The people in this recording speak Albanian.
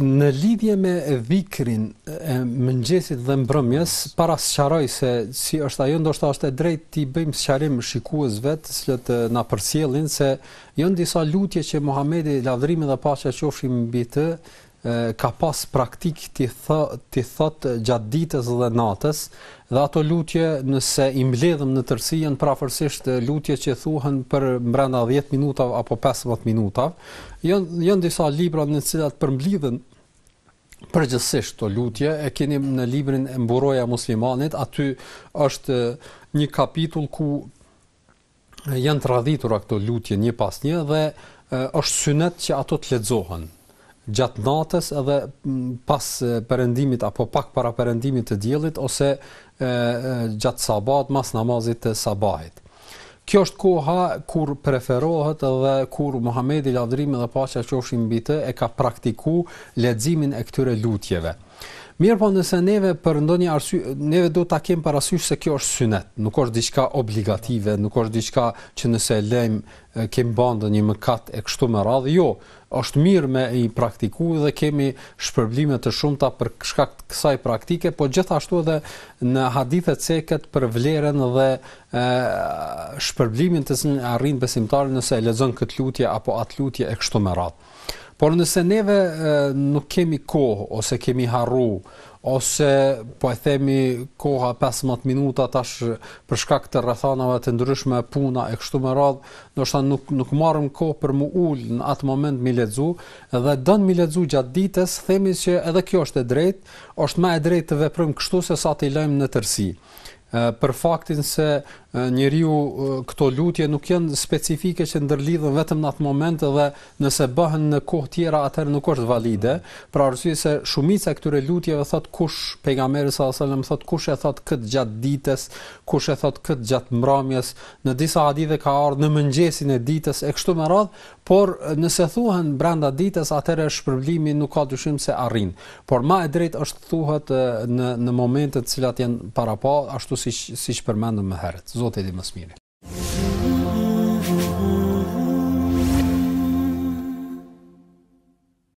në lidhje me dhikrin e mëngjesit dhe mbrëmjes para sqaroj se si është ajo ndoshta është e të ti bëjmë sqarim shikuesve të cilët na përcjellin se janë disa lutje që Muhamedi lavdrimi dhe paqja qofshin mbi të ka pas praktik ti thot ti thot gjatë ditës dhe natës dhe ato lutje nëse i mbledhëm në tërësi janë prafërsisht lutjet që thuhen për brenda 10 minuta apo 15 minuta janë janë disa libra në të cilat përmbledhen përgjithsisht të lutje e keni në librin e mburoja muslimanit aty është një kapitull ku janë traditur ato lutje një pas një dhe është synet që ato të ledzohen gjatë natës edhe mm, pas perëndimit apo pak para perëndimit të diellit ose e, gjatë sabat pas namazit të sabahit. Kjo është koha kur preferohet edhe kur Muhamedi lavdrimi dhe paqja qofshin mbi të e ka praktikuar leximin e këtyre lutjeve. Mirë po nëse neve për ndonjë arsye neve do të akim për se kjo është synet, nuk është diqka obligative, nuk është diqka që nëse lejmë kem bandë një mëkat e kështu me radhë, jo, është mirë me i praktiku dhe kemi shpërblimet të shumëta për shkakt kësaj praktike, po gjithashtu edhe në hadithet seket për vleren dhe shpërblimin të sinë arrinë besimtarë nëse e lezën këtë lutje apo atë lutje e kështu me radhë. Por nëse neve nuk kemi kohë, ose kemi harru, ose po e themi koha 15 minuta tash për shkak të rrethanave të ndryshme puna e kështu me radh, ndoshta nuk nuk marrëm kohë për mu ul në atë moment mi lexu dhe don mi lexu gjatë ditës, themi se edhe kjo është e drejtë, është më e drejtë të veprojmë kështu sesa të lajmë në tërësi. Për faktin se njeriu këto lutje nuk janë specifike që ndërlidhen vetëm në atë moment dhe nëse bëhen në kohë tjera atëherë nuk është valide, për arsye se shumica e këtyre lutjeve thot kush pejgamberi sallallahu alajhi wasallam thot kush e thot kët gjatë ditës, kush e thot kët gjatë mbrëmjes, në disa hadithe ka ardhur në mëngjesin e ditës e kështu me radhë, por nëse thuhen brenda ditës atëherë shpërblimi nuk ka dyshim se arrin. Por më e drejtë është thuhet në në momentet të cilat janë para pa ashtu si siç përmendëm më herët. zot edilmesi mi gerek?